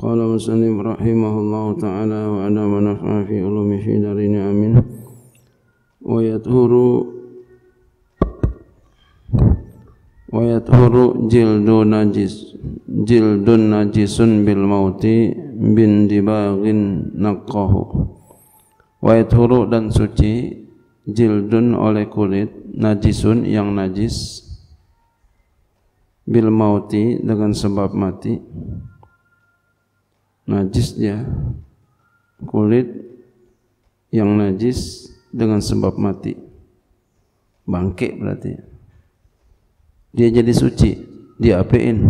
Qala musallim rahimahullahu ta'ala wa ana manafa'a fi ulumi fi darini amin wa yathuru wa yathuru jildun najis jildun najisun bil mauti bin dibagin naqahu wa yathuru dan suci jildun oleh kulit najisun yang najis bil mauti dengan sebab mati najisnya kulit yang najis dengan sebab mati bangke berarti dia jadi suci diapain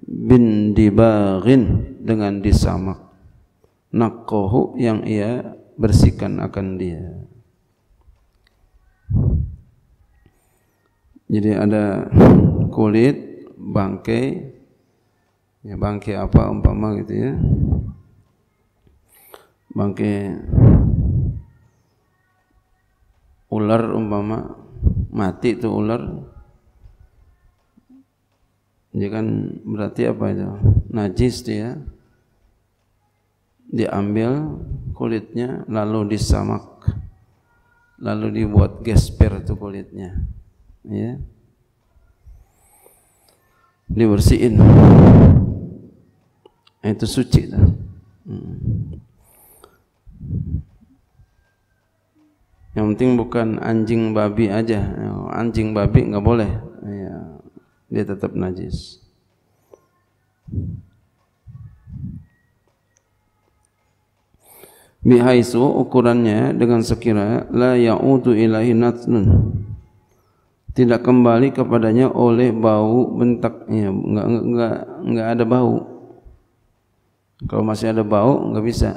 bin dibagin dengan disamak nakohu yang ia bersihkan akan dia jadi ada kulit bangkai ya bangke apa umpama gitu ya bangke ular umpama mati itu ular dia kan berarti apa itu najis dia diambil kulitnya lalu disamak lalu dibuat gesper itu kulitnya ya dibersihin Eh, itu suci. Hmm. Yang penting bukan anjing babi aja. Anjing babi nggak boleh. Ya, dia tetap najis. Bihaisu ukurannya dengan sekira la ya'udu ilahi natnun. Tidak kembali kepadanya oleh bau bentaknya. enggak enggak, enggak ada bau. Kalau masih ada bau enggak bisa.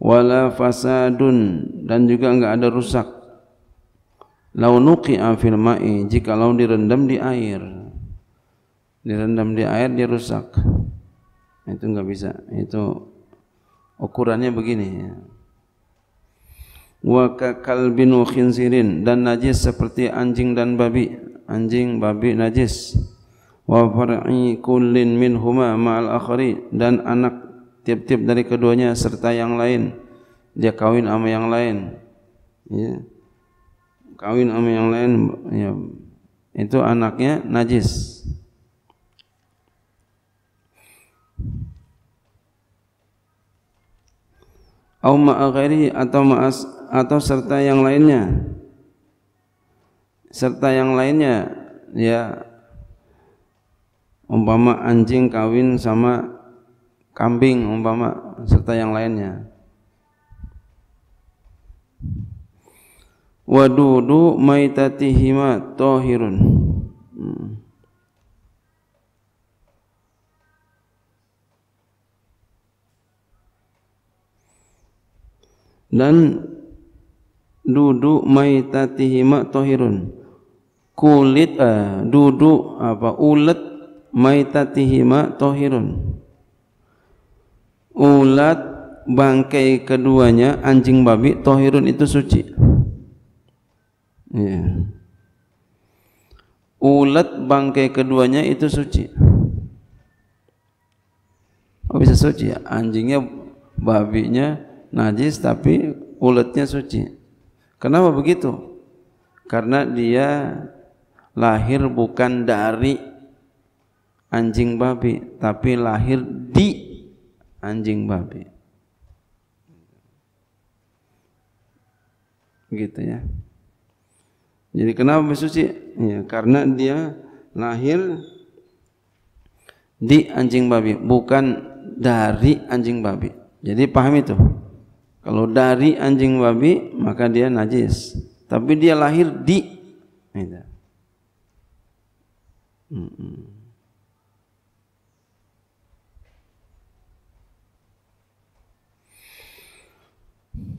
Wala fasadun dan juga enggak ada rusak. Launuki afil ma'i jikalau direndam di air. Direndam di air dia rusak. Itu enggak bisa. Itu ukurannya begini ya. Wa kalbinu khinzirin dan najis seperti anjing dan babi. Anjing, babi, najis wa far'i kullin minhuma ma'al akhari dan anak tiap-tiap dari keduanya serta yang lain dia kawin sama yang lain ya kawin sama yang lain ya itu anaknya najis au ma'a atau ma'as atau serta yang lainnya serta yang lainnya ya umpama anjing kawin sama kambing umpama serta yang lainnya wadudu maitatihima tohirun dan dudu maitatihima tohirun kulit eh, dudu apa ulet maitatihima tohirun ulat bangkai keduanya anjing babi tohirun itu suci Ya, ulat bangkai keduanya itu suci oh bisa suci ya? anjingnya babinya najis tapi ulatnya suci kenapa begitu karena dia lahir bukan dari anjing babi tapi lahir di anjing babi gitu ya jadi kenapa bersuci ya karena dia lahir di anjing babi bukan dari anjing babi jadi paham itu kalau dari anjing babi maka dia najis tapi dia lahir di nah, Hmm. hmm.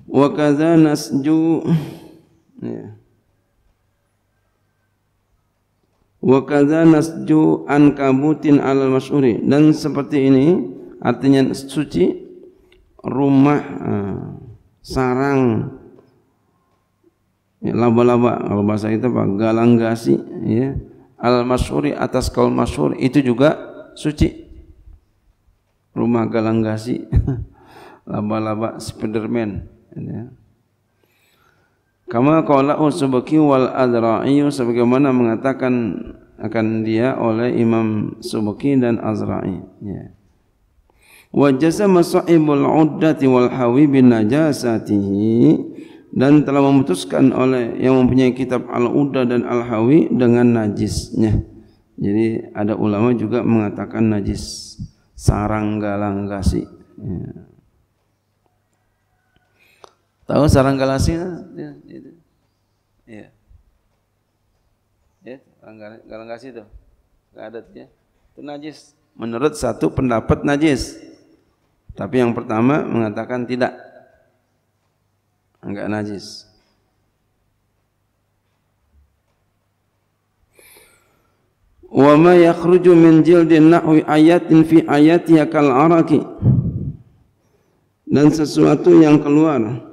wa kadza nasju ya wa kadza nasju an kabutin alal masuri dan seperti ini artinya suci rumah eh, sarang ya, laba-laba ya, kalau bahasa kita apa galang gasi ya al masuri atas kaul masur itu juga suci rumah galang gasi laba-laba spiderman Ya. Kama qala'u subuki wal azra'i sebagaimana mengatakan akan dia oleh Imam Subuki dan Azra'i. Ya. Wa jazama sa'ibul uddati wal hawi bin najasatihi dan telah memutuskan oleh yang mempunyai kitab Al-Udda dan Al-Hawi dengan najisnya. Jadi ada ulama juga mengatakan najis sarang galang gasi. Ya. Tahu sarang galasnya? Ya, itu. Ya. Ya, sarang galas itu. Enggak ada ya. Itu najis. Menurut satu pendapat najis. Tapi yang pertama mengatakan tidak. Enggak najis. Wa ma yakhruju min jildin nahwi ayatin fi ayatiha kal araki. Dan sesuatu yang keluar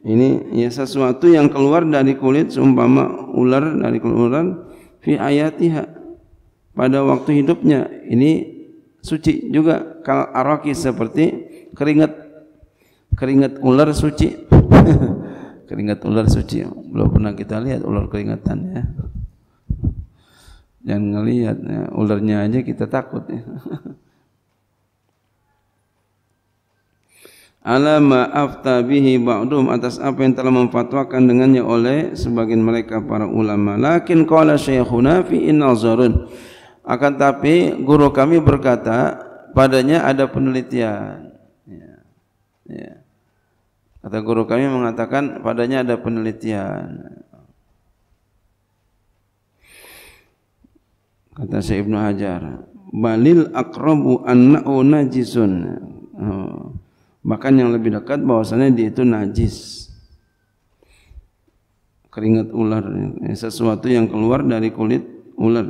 ini ya sesuatu yang keluar dari kulit seumpama ular dari keluaran fi ayatiha pada waktu hidupnya ini suci juga kal araki seperti keringat keringat ular suci keringat ular suci belum pernah kita lihat ular keringatan ya jangan ngelihat ya. ularnya aja kita takut ya. alama afta bihi ba'dhum atas apa yang telah memfatwakan dengannya oleh sebagian mereka para ulama lakin qala syaikhuna fi innazarun akan tapi guru kami berkata padanya ada penelitian ya. ya. kata guru kami mengatakan padanya ada penelitian kata Syekh Ibnu Hajar balil aqrabu annahu najisun Bahkan yang lebih dekat bahwasanya dia itu najis. Keringat ular, ya, sesuatu yang keluar dari kulit ular.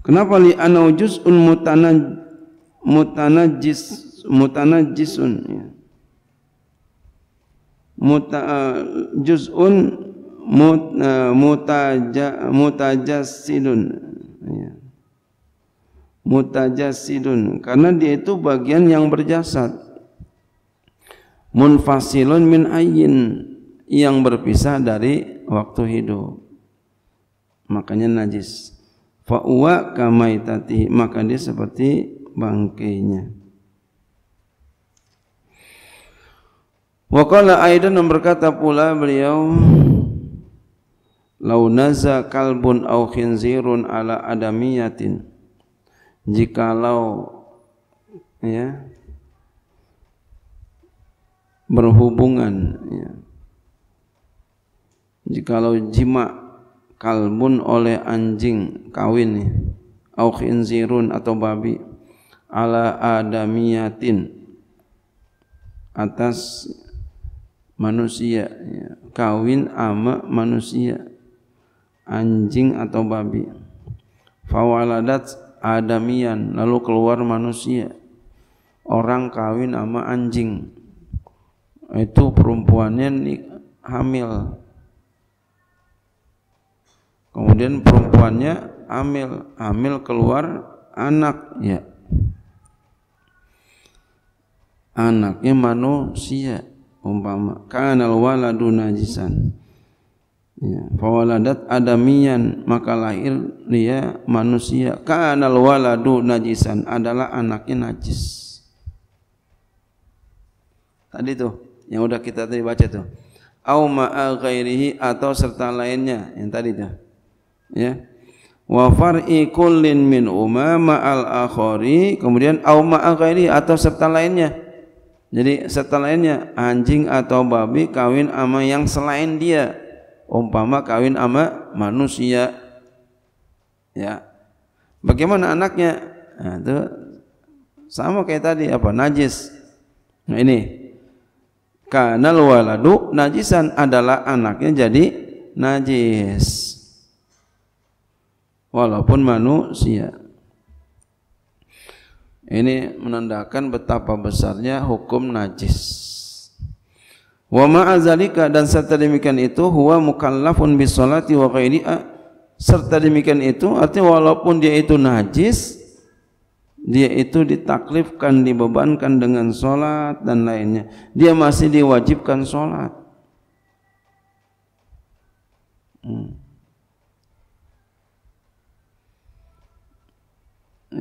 Kenapa li anaujus un mutanaj mutanajis mutanajisun ya. Muta uh, juzun mut, uh, mutaja ya mutajassidun karena dia itu bagian yang berjasad munfasilun min ayin yang berpisah dari waktu hidup makanya najis fa'uwa kamaitati maka dia seperti bangkainya wakala qala aidan berkata pula beliau launaza naza kalbun au khinzirun ala adamiyatin jikalau ya berhubungan ya. jikalau jima kalbun oleh anjing kawin ya. au khinzirun atau babi ala adamiyatin atas manusia ya. kawin ama manusia anjing atau babi fawaladat adamian lalu keluar manusia orang kawin sama anjing itu perempuannya hamil kemudian perempuannya hamil hamil keluar anak ya anaknya manusia umpama kanal waladu najisan ya fawaladat adamian maka lahir dia manusia kanal waladu najisan adalah anaknya najis tadi tuh yang udah kita tadi baca tuh au ma'a ghairihi atau serta lainnya yang tadi tuh ya wa far'i kullin min umama al akhari kemudian au ma'a ghairihi atau serta lainnya jadi serta lainnya anjing atau babi kawin ama yang selain dia umpama kawin ama manusia ya bagaimana anaknya nah, itu sama kayak tadi apa najis nah ini karena waladu najisan adalah anaknya jadi najis walaupun manusia ini menandakan betapa besarnya hukum najis Wa ma'azalika dan serta demikian itu huwa mukallafun bis salati wa ghairiha serta demikian itu artinya walaupun dia itu najis dia itu ditaklifkan dibebankan dengan salat dan lainnya dia masih diwajibkan salat hmm.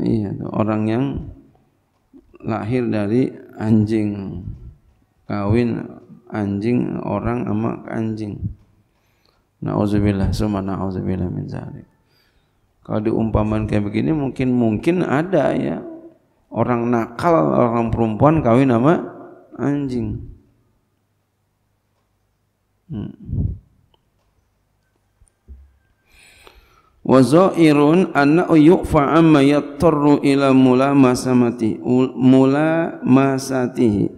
iya orang yang lahir dari anjing kawin anjing orang sama anjing. Nauzubillah summa nauzubillah min zalik. Kalau diumpaman kayak begini mungkin mungkin ada ya. Orang nakal, orang perempuan kawin sama anjing. Hmm. wa zairun anna yufa amma yattarru ila mula masatihi mula masatihi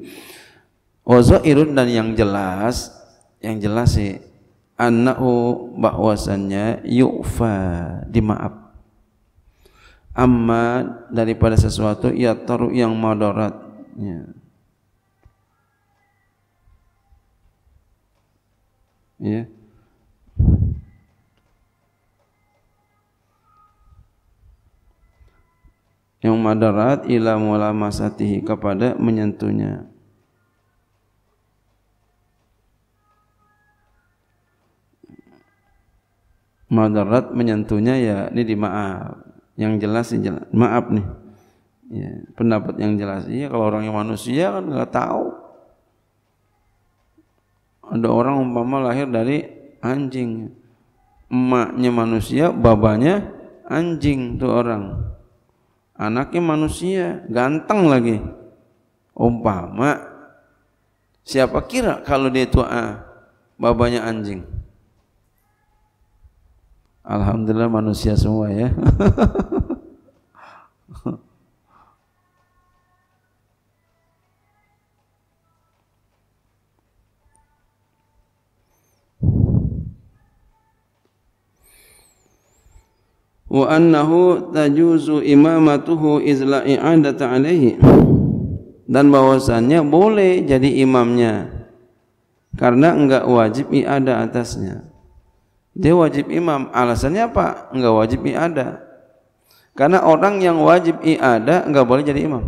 Wazairun oh, dan yang jelas, yang jelas sih annahu bahwasannya yu'fa dimaaf amma daripada sesuatu ya taru yang madaratnya ya yang madarat ila mula masatihi kepada menyentuhnya madarat menyentuhnya ya ini dimaaf yang jelas ini jelas maaf nih ya, pendapat yang jelas iya kalau orang yang manusia kan nggak tahu ada orang umpama lahir dari anjing emaknya manusia babanya anjing tuh orang anaknya manusia ganteng lagi umpama siapa kira kalau dia tua babanya anjing Alhamdulillah manusia semua ya. wa annahu tajuzu imamatuhu izla i'adata alaihi dan bahwasannya boleh jadi imamnya karena enggak wajib iada atasnya dia wajib imam. Alasannya apa? Enggak wajib iada. Karena orang yang wajib iada enggak boleh jadi imam.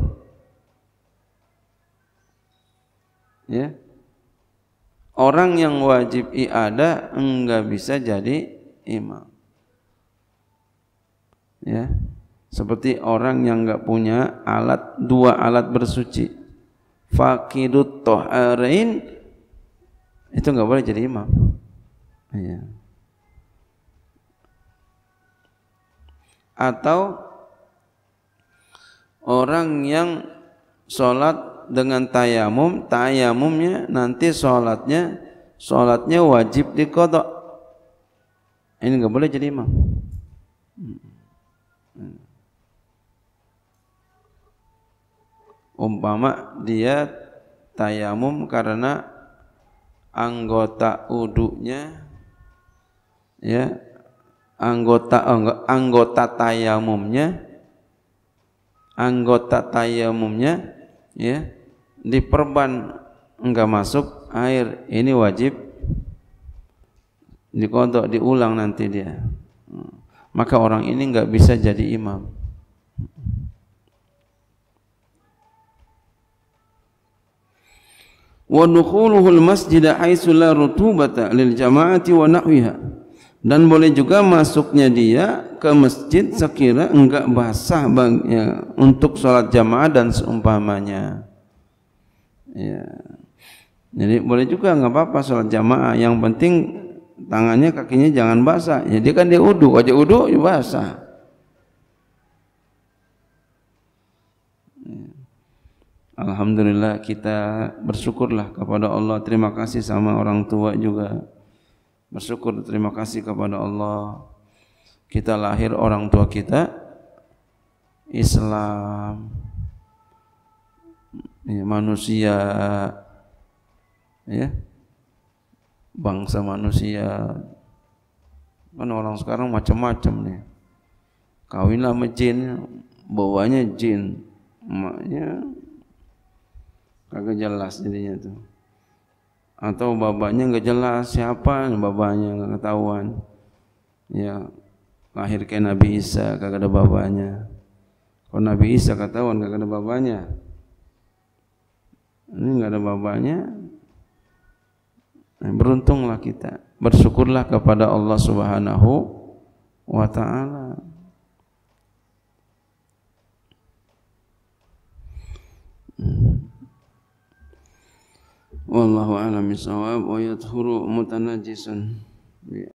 Ya. Orang yang wajib iada enggak bisa jadi imam. Ya. Seperti orang yang enggak punya alat dua alat bersuci. Fakidut toharain itu enggak boleh jadi imam. Yeah. atau orang yang sholat dengan tayamum tayamumnya nanti sholatnya sholatnya wajib dikodok ini nggak boleh jadi imam umpama dia tayamum karena anggota uduknya ya anggota anggota tayamumnya anggota tayamumnya ya diperban enggak masuk air ini wajib dikodok diulang nanti dia maka orang ini enggak bisa jadi imam wa dukhuluhul masjid haitsu la rutubata lil jama'ati wa nahwiha dan boleh juga masuknya dia ke masjid sekira enggak basah bang ya untuk sholat jamaah dan seumpamanya ya jadi boleh juga enggak apa-apa sholat jamaah yang penting tangannya kakinya jangan basah jadi ya, kan dia udu aja udu ya basah ya. Alhamdulillah kita bersyukurlah kepada Allah terima kasih sama orang tua juga bersyukur terima kasih kepada Allah kita lahir orang tua kita Islam ya, manusia ya bangsa manusia kan orang sekarang macam-macam nih kawinlah sama jin bawanya jin maknya kagak jelas jadinya tuh atau bapaknya nggak jelas siapa bapaknya nggak ketahuan ya lahir kayak Nabi Isa kagak ada bapaknya kalau Nabi Isa ketahuan kagak ada bapaknya ini nggak ada bapaknya nah, beruntunglah kita bersyukurlah kepada Allah Subhanahu wa taala wallahu a'lam bisawab wa yadhuru mutanajisun bi